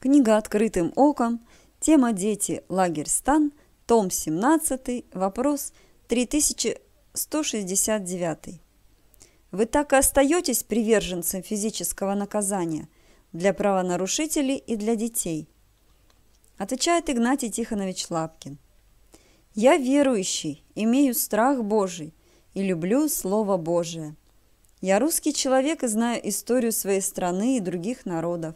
Книга «Открытым оком», тема «Дети. Лагерь Стан», том 17, вопрос 3169. Вы так и остаетесь приверженцем физического наказания для правонарушителей и для детей? Отвечает Игнатий Тихонович Лапкин. Я верующий, имею страх Божий и люблю Слово Божие. Я русский человек и знаю историю своей страны и других народов.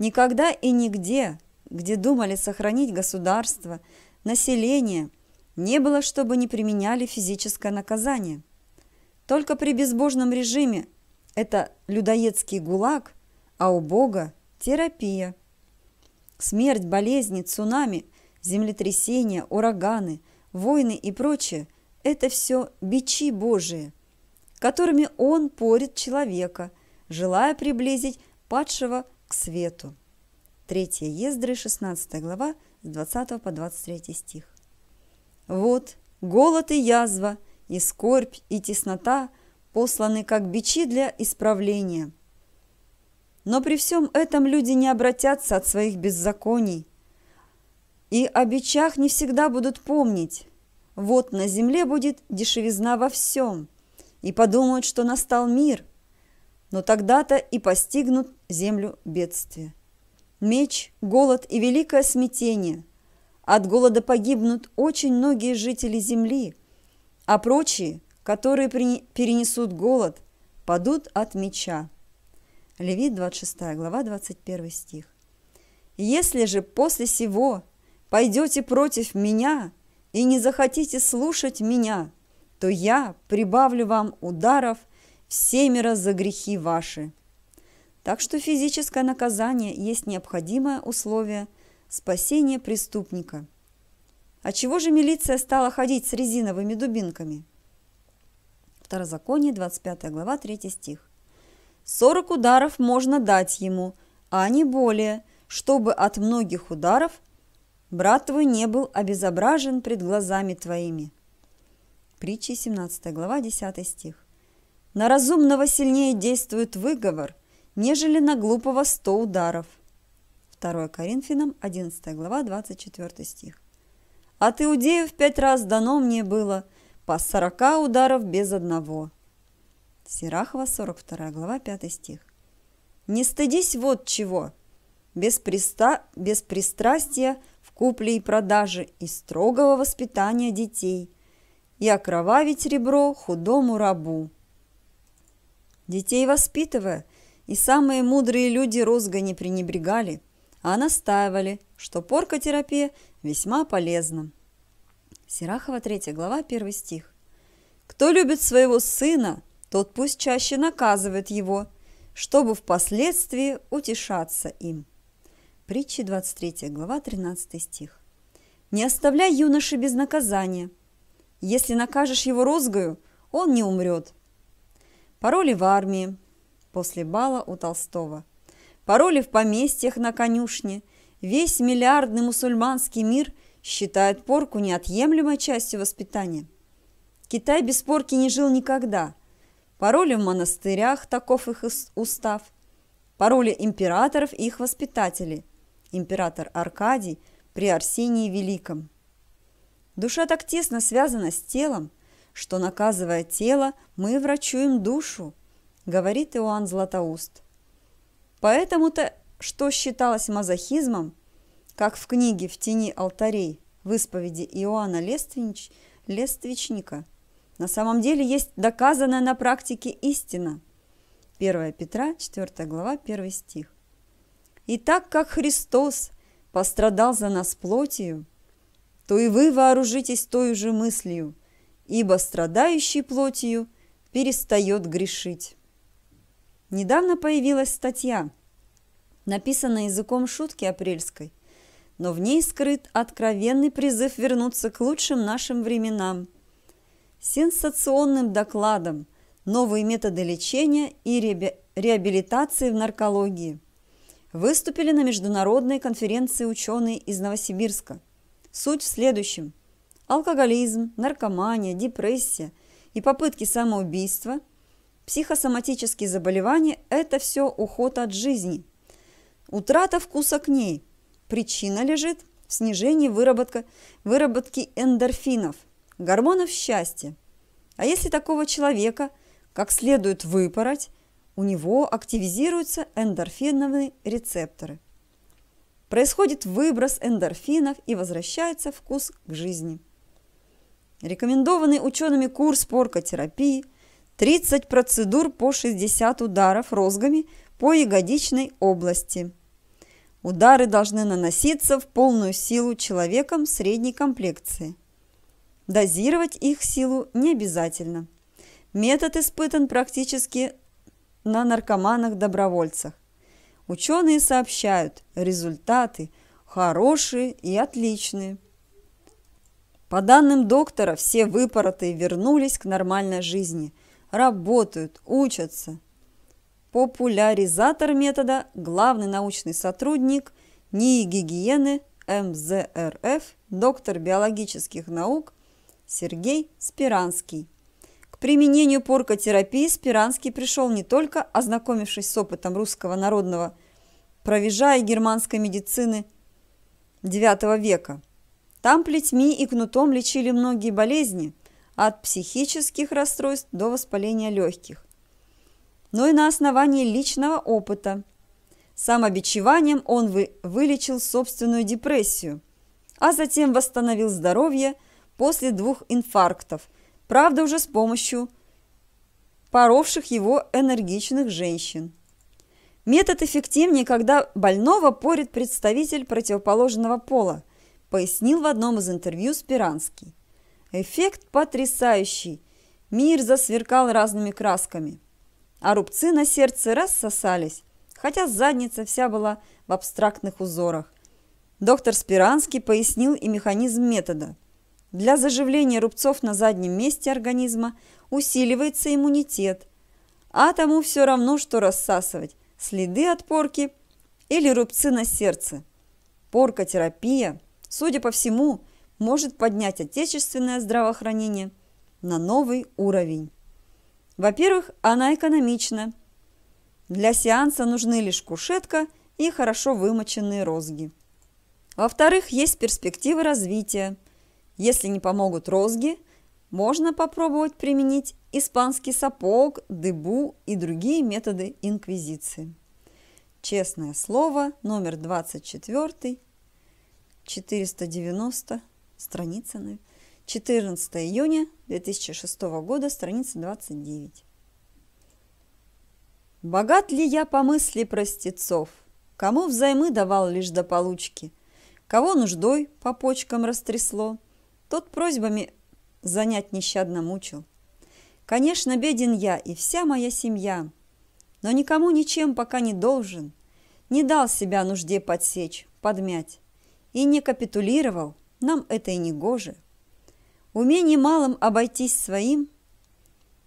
Никогда и нигде, где думали сохранить государство, население, не было, чтобы не применяли физическое наказание. Только при безбожном режиме это людоедский гулаг, а у Бога – терапия. Смерть, болезни, цунами, землетрясения, ураганы, войны и прочее – это все бичи Божии, которыми Он порит человека, желая приблизить падшего к свету. 3 Ездры, 16 глава, с 20 по 23 стих. Вот голод и язва, и скорбь, и теснота посланы как бичи для исправления. Но при всем этом люди не обратятся от своих беззаконий, и о бичах не всегда будут помнить. Вот на земле будет дешевизна во всем, и подумают, что настал мир – но тогда-то и постигнут землю бедствия. Меч, голод и великое смятение. От голода погибнут очень многие жители земли, а прочие, которые перенесут голод, падут от меча. Левит 26 глава 21 стих. Если же после сего пойдете против меня и не захотите слушать меня, то я прибавлю вам ударов семеро за грехи ваши. Так что физическое наказание есть необходимое условие спасения преступника. А чего же милиция стала ходить с резиновыми дубинками? Второзаконие, 25 глава, 3 стих. 40 ударов можно дать ему, а не более, чтобы от многих ударов брат твой не был обезображен пред глазами твоими. Притчи 17 глава 10 стих. На разумного сильнее действует выговор, нежели на глупого сто ударов. 2 Коринфянам, 11 глава, 24 стих. От иудеев пять раз дано мне было по сорока ударов без одного. Сирахова, 42 глава, 5 стих. Не стыдись вот чего, без, приста... без пристрастия в купле и продаже и строгого воспитания детей, и окровавить ребро худому рабу детей воспитывая, и самые мудрые люди розга не пренебрегали, а настаивали, что поркотерапия весьма полезна. Сирахова 3 глава 1 стих. «Кто любит своего сына, тот пусть чаще наказывает его, чтобы впоследствии утешаться им». Притчи 23 глава 13 стих. «Не оставляй юноши без наказания. Если накажешь его розгою, он не умрет, Пароли в армии после бала у Толстого. Пароли в поместьях на конюшне. Весь миллиардный мусульманский мир считает порку неотъемлемой частью воспитания. Китай без порки не жил никогда. Пароли в монастырях, таков их устав. Пароли императоров и их воспитателей. Император Аркадий при Арсении Великом. Душа так тесно связана с телом, что, наказывая тело, мы врачуем душу, говорит Иоанн Златоуст. Поэтому-то, что считалось мазохизмом, как в книге «В тени алтарей» в исповеди Иоанна Лествич, Лествичника, на самом деле есть доказанная на практике истина. 1 Петра, 4 глава, 1 стих. И так как Христос пострадал за нас плотью, то и вы вооружитесь той же мыслью – ибо страдающий плотью перестает грешить. Недавно появилась статья, написанная языком шутки апрельской, но в ней скрыт откровенный призыв вернуться к лучшим нашим временам. Сенсационным докладом «Новые методы лечения и реабилитации в наркологии» выступили на международной конференции ученые из Новосибирска. Суть в следующем – алкоголизм, наркомания, депрессия и попытки самоубийства, психосоматические заболевания – это все уход от жизни. Утрата вкуса к ней. Причина лежит в снижении выработка, выработки эндорфинов, гормонов счастья. А если такого человека как следует выпороть, у него активизируются эндорфиновые рецепторы. Происходит выброс эндорфинов и возвращается вкус к жизни. Рекомендованный учеными курс поркотерапии 30 процедур по 60 ударов розгами по ягодичной области. Удары должны наноситься в полную силу человеком средней комплекции. Дозировать их силу не обязательно. Метод испытан практически на наркоманах-добровольцах. Ученые сообщают, результаты хорошие и отличные. По данным доктора, все выпоротые вернулись к нормальной жизни. Работают, учатся. Популяризатор метода, главный научный сотрудник НИИ гигиены МЗРФ, доктор биологических наук Сергей Спиранский. К применению поркотерапии Спиранский пришел не только ознакомившись с опытом русского народного провежа германской медицины IX века – там плетьми и кнутом лечили многие болезни, от психических расстройств до воспаления легких. Но и на основании личного опыта. Самобичеванием он вы, вылечил собственную депрессию, а затем восстановил здоровье после двух инфарктов, правда уже с помощью поровших его энергичных женщин. Метод эффективнее, когда больного порит представитель противоположного пола – пояснил в одном из интервью Спиранский. Эффект потрясающий. Мир засверкал разными красками. А рубцы на сердце рассосались, хотя задница вся была в абстрактных узорах. Доктор Спиранский пояснил и механизм метода. Для заживления рубцов на заднем месте организма усиливается иммунитет, а тому все равно, что рассасывать – следы от порки или рубцы на сердце. Поркотерапия – судя по всему, может поднять отечественное здравоохранение на новый уровень. Во-первых, она экономична. Для сеанса нужны лишь кушетка и хорошо вымоченные розги. Во-вторых, есть перспективы развития. Если не помогут розги, можно попробовать применить испанский сапог, дыбу и другие методы инквизиции. Честное слово, номер 24 490, страница, 14 июня 2006 года, страница 29. «Богат ли я по мысли простецов? Кому взаймы давал лишь до получки? Кого нуждой по почкам растрясло? Тот просьбами занять нещадно мучил. Конечно, беден я и вся моя семья, но никому ничем пока не должен, не дал себя нужде подсечь, подмять» и не капитулировал, нам это и не гоже. Умение малым обойтись своим,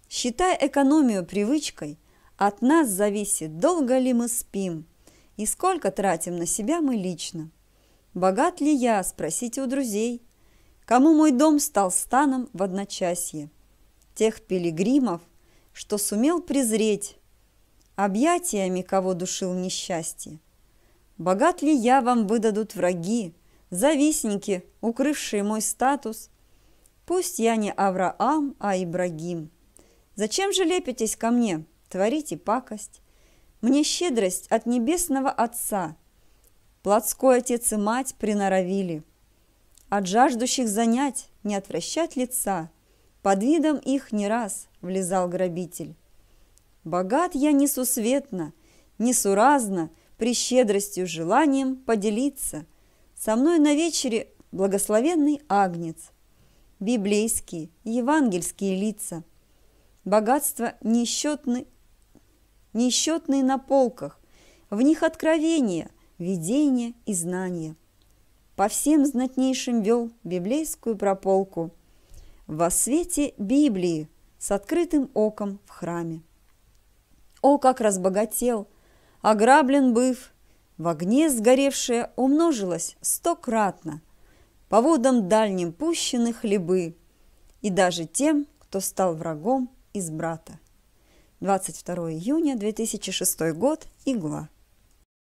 считая экономию привычкой, от нас зависит, долго ли мы спим и сколько тратим на себя мы лично. Богат ли я, спросите у друзей, кому мой дом стал станом в одночасье, тех пилигримов, что сумел презреть, объятиями кого душил несчастье. Богат ли я вам выдадут враги, завистники, укрывшие мой статус? Пусть я не Авраам, а Ибрагим. Зачем же лепитесь ко мне, творите пакость? Мне щедрость от небесного Отца. Плотской отец и мать приноровили. От жаждущих занять не отвращать лица. Под видом их не раз влезал грабитель. Богат я несусветно, несуразно, при щедростью желанием поделиться со мной на вечере благословенный агнец, библейские, евангельские лица, богатство несчетны, несчетные на полках, в них откровения, видения и знания. По всем знатнейшим вел библейскую прополку во свете Библии с открытым оком в храме. О, как разбогател – ограблен быв, в огне сгоревшее умножилось стократно, по водам дальним пущены хлебы, и даже тем, кто стал врагом из брата. 22 июня 2006 год, Игла.